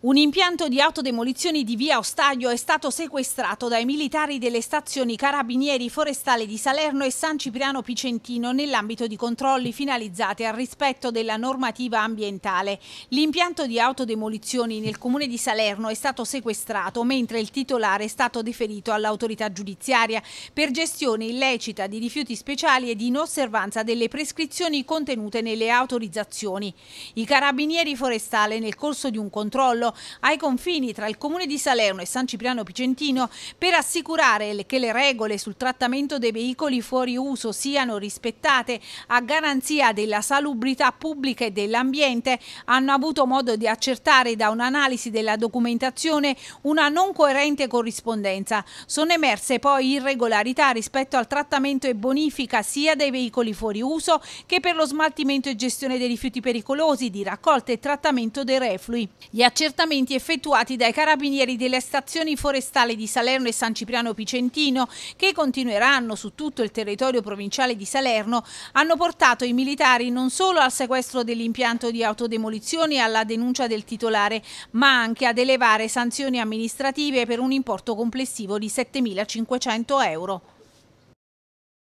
Un impianto di autodemolizioni di via Ostaglio è stato sequestrato dai militari delle stazioni Carabinieri Forestale di Salerno e San Cipriano Picentino nell'ambito di controlli finalizzati al rispetto della normativa ambientale. L'impianto di autodemolizioni nel comune di Salerno è stato sequestrato mentre il titolare è stato deferito all'autorità giudiziaria per gestione illecita di rifiuti speciali e di inosservanza delle prescrizioni contenute nelle autorizzazioni. I Carabinieri Forestale nel corso di un controllo Sassuolo ai confini tra il comune di Salerno e San Cipriano Picentino per assicurare che le regole sul trattamento dei veicoli fuori uso siano rispettate a garanzia della salubrità pubblica e dell'ambiente hanno avuto modo di accertare da un'analisi della documentazione una non coerente corrispondenza. Sono emerse poi irregolarità rispetto al trattamento e bonifica sia dei veicoli fuori uso che per lo smaltimento e gestione dei rifiuti pericolosi, di raccolta e trattamento dei reflui. Gli accertamenti accertamenti effettuati dai carabinieri delle stazioni forestali di Salerno e San Cipriano Picentino, che continueranno su tutto il territorio provinciale di Salerno, hanno portato i militari non solo al sequestro dell'impianto di autodemolizione e alla denuncia del titolare, ma anche ad elevare sanzioni amministrative per un importo complessivo di 7.500 euro.